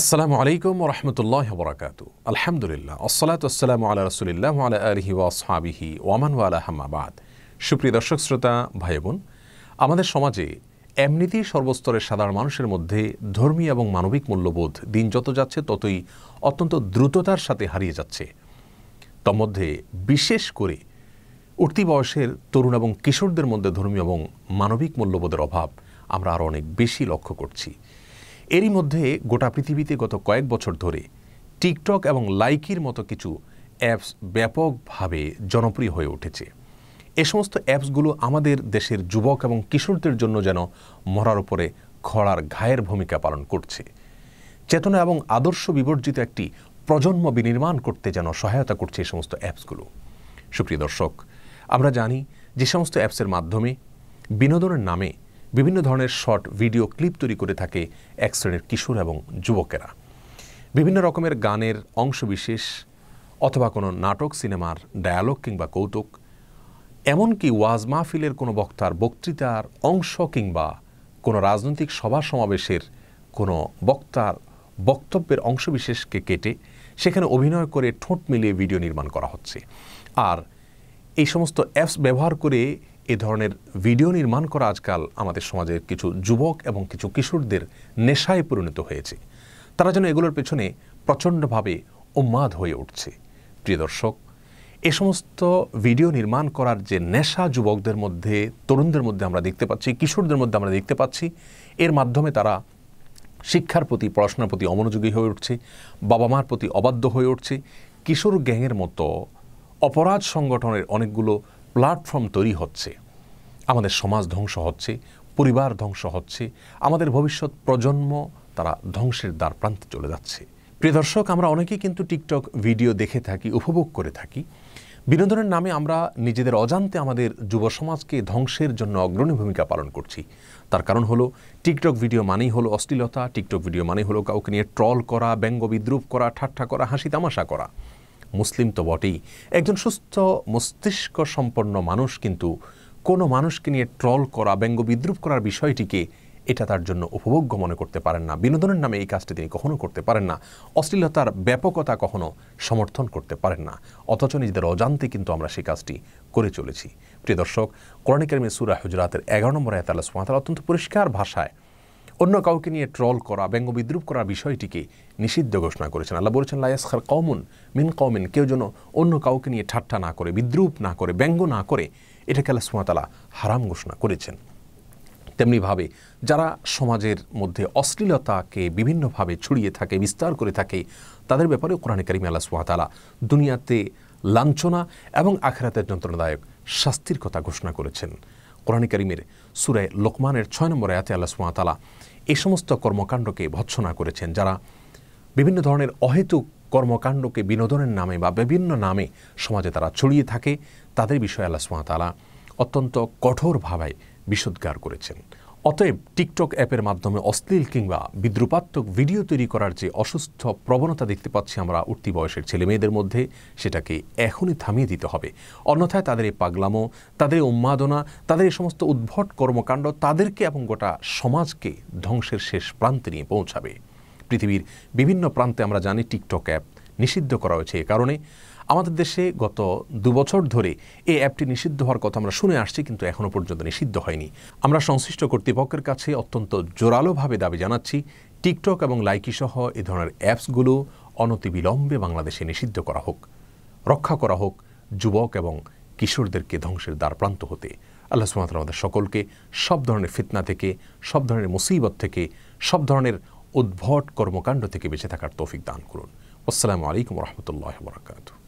আসসালামু আলাইকুম রহমতুল্লাহ বরাকাত আলহামদুলিল্লাহ আসসালাতাম আল্লাহ রসুলিল্লাহ আলা আলহি ওয়াসহাবিহি ওয়ামান ওয়ালা আহমাবাদ সুপ্রিয় দর্শক শ্রোতা ভাই বোন আমাদের সমাজে এমনিতেই সর্বস্তরের সাধারণ মানুষের মধ্যে ধর্মী এবং মানবিক মূল্যবোধ দিন যত যাচ্ছে ততই অত্যন্ত দ্রুততার সাথে হারিয়ে যাচ্ছে তন্মধ্যে বিশেষ করে উঠতি বয়সের তরুণ এবং কিশোরদের মধ্যে ধর্মীয় এবং মানবিক মূল্যবোধের অভাব আমরা আরও অনেক বেশি লক্ষ্য করছি এরই মধ্যে গোটা পৃথিবীতে গত কয়েক বছর ধরে টিকটক এবং লাইকির মতো কিছু অ্যাপস ব্যাপকভাবে জনপ্রিয় হয়ে উঠেছে এ সমস্ত অ্যাপসগুলো আমাদের দেশের যুবক এবং কিশোরদের জন্য যেন মরার উপরে খরার ঘায়ের ভূমিকা পালন করছে চেতনা এবং আদর্শ বিবর্জিত একটি প্রজন্ম বিনির্মাণ করতে যেন সহায়তা করছে এই সমস্ত অ্যাপসগুলো সুপ্রিয় দর্শক আমরা জানি যে সমস্ত অ্যাপসের মাধ্যমে বিনোদনের নামে বিভিন্ন ধরনের শর্ট ভিডিও ক্লিপ তৈরি করে থাকে এক শ্রেণীর কিশোর এবং যুবকেরা বিভিন্ন রকমের গানের অংশবিশেষ অথবা কোনো নাটক সিনেমার ডায়ালগ কিংবা কৌতুক এমনকি ওয়াজ মাহফিলের কোনো বক্তার বক্তৃতার অংশ কিংবা কোনো রাজনৈতিক সভা সমাবেশের কোনো বক্তার বক্তব্যের অংশবিশেষকে কেটে সেখানে অভিনয় করে ঠোঁট মিলিয়ে ভিডিও নির্মাণ করা হচ্ছে আর এই সমস্ত অ্যাপস ব্যবহার করে এ ধরনের ভিডিও নির্মাণ করা আজকাল আমাদের সমাজের কিছু যুবক এবং কিছু কিশোরদের নেশায় পরিণত হয়েছে তারা যেন এগুলোর পেছনে প্রচণ্ডভাবে উম্মাদ হয়ে উঠছে প্রিয় দর্শক এ সমস্ত ভিডিও নির্মাণ করার যে নেশা যুবকদের মধ্যে তরুণদের মধ্যে আমরা দেখতে পাচ্ছি কিশোরদের মধ্যে আমরা দেখতে পাচ্ছি এর মাধ্যমে তারা শিক্ষার প্রতি পড়াশোনার প্রতি অমনোযোগী হয়ে উঠছে বাবা মার প্রতি অবাধ্য হয়ে উঠছে কিশোর গ্যাংয়ের মতো অপরাধ সংগঠনের অনেকগুলো প্ল্যাটফর্ম তৈরি হচ্ছে আমাদের সমাজ ধ্বংস হচ্ছে পরিবার ধ্বংস হচ্ছে আমাদের ভবিষ্যৎ প্রজন্ম তারা ধ্বংসের দ্বার প্রান্তে চলে যাচ্ছে প্রিয় দর্শক আমরা অনেকেই কিন্তু টিকটক ভিডিও দেখে থাকি উপভোগ করে থাকি বিনোদনের নামে আমরা নিজেদের অজান্তে আমাদের যুব সমাজকে ধ্বংসের জন্য অগ্রণী ভূমিকা পালন করছি তার কারণ হলো টিকটক ভিডিও মানেই হলো অশ্লীলতা টিকটক ভিডিও মানেই হলো কাউকে নিয়ে ট্রল করা ব্যঙ্গ বিদ্রুপ করা ঠাট্টা করা হাসি তামাশা করা মুসলিম তো বটেই একজন সুস্থ মস্তিষ্ক সম্পন্ন মানুষ কিন্তু কোনো মানুষকে নিয়ে ট্রল করা ব্যঙ্গ বিদ্রুপ করার বিষয়টিকে এটা তার জন্য উপভোগ্য মনে করতে পারেন না বিনোদনের নামে এই কাজটি তিনি কখনো করতে পারেন না অশ্লীলতার ব্যাপকতা কখনো সমর্থন করতে পারেন না অথচ নিজেদের অজান্তে কিন্তু আমরা সেই কাজটি করে চলেছি প্রিয় দর্শক কোরআনিকার মেসুরা হুজরাতের এগারো নম্বর এতালা আল্লাহ সুমাতাল অত্যন্ত পরিষ্কার ভাষায় অন্য কাউকে নিয়ে ট্রল করা ব্যঙ্গ বিদ্রুপ করার বিষয়টিকে নিষিদ্ধ ঘোষণা করেছেন আল্লাহ বলেছেন খার কমন মিন কমেন কেউ যেন অন্য কাউকে নিয়ে ঠাট্টা না করে বিদ্রুপ না করে ব্যঙ্গ না করে এটাকে আল্লাহ সুমাতালা হারাম ঘোষণা করেছেন তেমনিভাবে যারা সমাজের মধ্যে অশ্লীলতাকে বিভিন্নভাবে ছড়িয়ে থাকে বিস্তার করে থাকে তাদের ব্যাপারেও কোরআনে কারিমে আল্লাহ সুহাতালা দুনিয়াতে লাঞ্ছনা এবং আখেরাতের যন্ত্রণাদায়ক শাস্তির কথা ঘোষণা করেছেন কোরআন করিমের সুরায় লোকমানের ছয় নম্বর আয়াতে আল্লাহ সুমাতালা এ সমস্ত কর্মকাণ্ডকে ভৎসনা করেছেন যারা বিভিন্ন ধরনের অহেতুক কর্মকাণ্ডকে বিনোদনের নামে বা বিভিন্ন নামে সমাজে তারা ছড়িয়ে থাকে তাদের বিষয়ে আল্লাহ সুমাতালা অত্যন্ত কঠোরভাবে বিশোদ্গার করেছেন অতএব টিকটক অ্যাপের মাধ্যমে অশ্লীল কিংবা বিদ্রুপাত্মক ভিডিও তৈরি করার যে অসুস্থ প্রবণতা দেখতে পাচ্ছি আমরা উঠতি বয়সের ছেলে মেয়েদের মধ্যে সেটাকে এখনই থামিয়ে দিতে হবে অন্যথায় তাদের এই পাগলামো তাদের উন্মাদনা তাদের এই সমস্ত উদ্ভট কর্মকাণ্ড তাদেরকে এবং গোটা সমাজকে ধ্বংসের শেষ প্রান্তে নিয়ে পৌঁছাবে পৃথিবীর বিভিন্ন প্রান্তে আমরা জানি টিকটক অ্যাপ নিষিদ্ধ করা হয়েছে এ কারণে আমাদের দেশে গত দুবছর ধরে এই অ্যাপটি নিষিদ্ধ হওয়ার কথা আমরা শুনে আসছি কিন্তু এখনও পর্যন্ত নিষিদ্ধ হয়নি আমরা সংশ্লিষ্ট কর্তৃপক্ষের কাছে অত্যন্ত জোরালোভাবে দাবি জানাচ্ছি টিকটক এবং লাইকি সহ এ ধরনের অ্যাপসগুলো অনতিবিলম্বে বাংলাদেশে নিষিদ্ধ করা হোক রক্ষা করা হোক যুবক এবং কিশোরদেরকে ধ্বংসের দ্বারপ্রান্ত হতে আল্লাহ সুমাত আমাদের সকলকে সব ধরনের ফিতনা থেকে সব ধরনের মুসিবত থেকে সব ধরনের উদ্ভট কর্মকাণ্ড থেকে বেঁচে থাকার তৌফিক দান করুন আসসালামু আলাইকুম রহমতুল্লাহ বরাকাতু